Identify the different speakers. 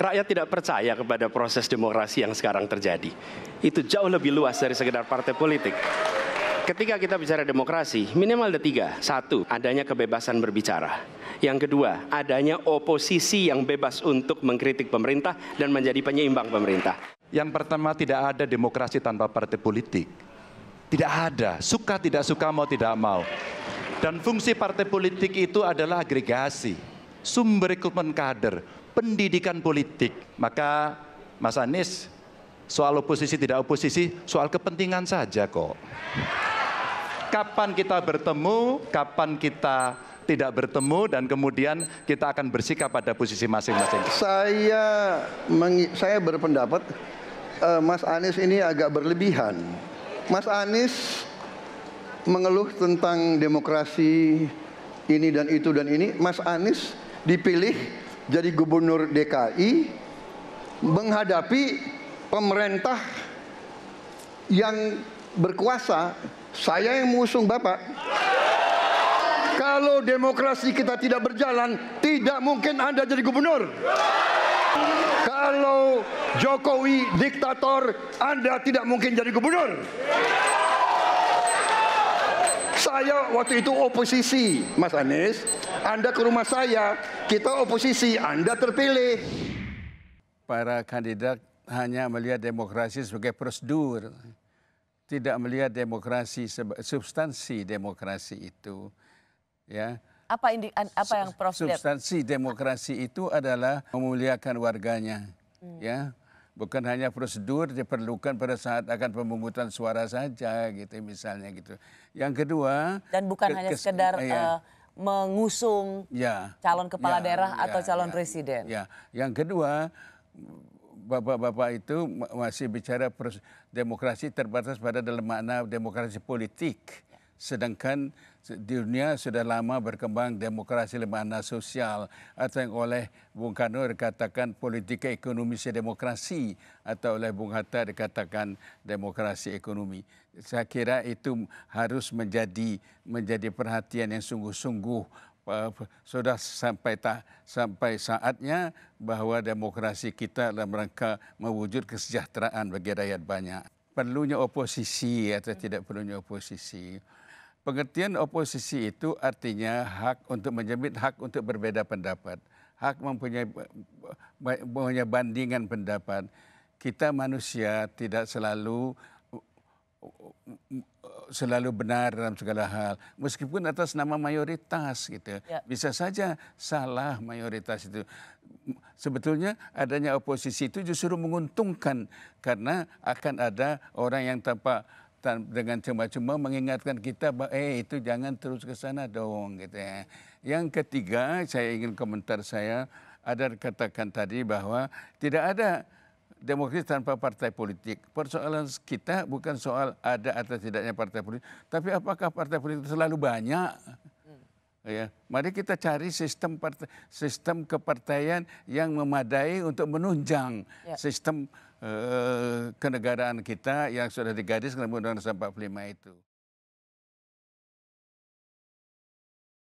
Speaker 1: rakyat tidak percaya kepada proses demokrasi yang sekarang terjadi. Itu jauh lebih luas dari sekedar partai politik. Ketika kita bicara demokrasi, minimal ada tiga. Satu, adanya kebebasan berbicara. Yang kedua, adanya oposisi yang bebas untuk mengkritik pemerintah dan menjadi penyeimbang pemerintah. Yang pertama, tidak ada demokrasi tanpa partai politik. Tidak ada, suka tidak suka, mau tidak mau. Dan fungsi partai politik itu adalah agregasi, sumber rekrutmen kader, pendidikan politik. Maka Mas Anies, soal oposisi tidak oposisi, soal kepentingan saja kok. Kapan kita bertemu, kapan kita tidak bertemu dan kemudian kita akan bersikap pada posisi masing-masing.
Speaker 2: Saya saya berpendapat uh, Mas Anies ini agak berlebihan. Mas Anies mengeluh tentang demokrasi ini dan itu dan ini. Mas Anies dipilih jadi gubernur DKI menghadapi pemerintah yang berkuasa saya yang mengusung Bapak kalau demokrasi kita tidak berjalan tidak mungkin Anda jadi gubernur kalau Jokowi diktator Anda tidak mungkin jadi gubernur saya waktu itu oposisi Mas Anies Anda ke rumah saya kita oposisi, Anda terpilih.
Speaker 3: Para kandidat hanya melihat demokrasi sebagai prosedur. Tidak melihat demokrasi substansi demokrasi itu. Ya.
Speaker 1: Apa indi, apa yang Prof Substansi
Speaker 3: demokrasi itu adalah memuliakan warganya. Hmm. Ya. Bukan hanya prosedur diperlukan pada saat akan pemungutan suara saja gitu misalnya gitu. Yang kedua dan bukan hanya sekedar ya, uh,
Speaker 1: mengusung ya, calon kepala ya, daerah ya, atau calon ya, presiden.
Speaker 3: Ya, yang kedua bapak-bapak itu masih bicara demokrasi terbatas pada dalam makna demokrasi politik. Ya. sedangkan dunia sudah lama berkembang demokrasi lemahana sosial atau yang oleh Bung Karno dikatakan politik ekonomi demokrasi atau oleh Bung Hatta dikatakan demokrasi ekonomi. Saya kira itu harus menjadi menjadi perhatian yang sungguh-sungguh eh, sudah sampai tak sampai saatnya bahawa demokrasi kita dalam rangka mewujud kesejahteraan bagi rakyat banyak perlunya oposisi atau tidak perlunya oposisi. Pengertian oposisi itu artinya hak untuk menjamin hak untuk berbeda pendapat. Hak mempunyai, mempunyai bandingan pendapat. Kita manusia tidak selalu selalu benar dalam segala hal meskipun atas nama mayoritas gitu ya. bisa saja salah mayoritas itu sebetulnya adanya oposisi itu justru menguntungkan karena akan ada orang yang tanpa dengan cuma-cuma mengingatkan kita bahwa eh itu jangan terus ke sana dong gitu ya. Yang ketiga saya ingin komentar saya ada katakan tadi bahwa tidak ada demokrasi tanpa partai politik. Persoalan kita bukan soal ada atau tidaknya partai politik, tapi apakah partai politik selalu banyak? Ya, mari kita cari sistem part, sistem kepartaian yang memadai untuk menunjang ya. sistem uh, kenegaraan kita yang sudah digaris dalam Undang-Undang 45 itu.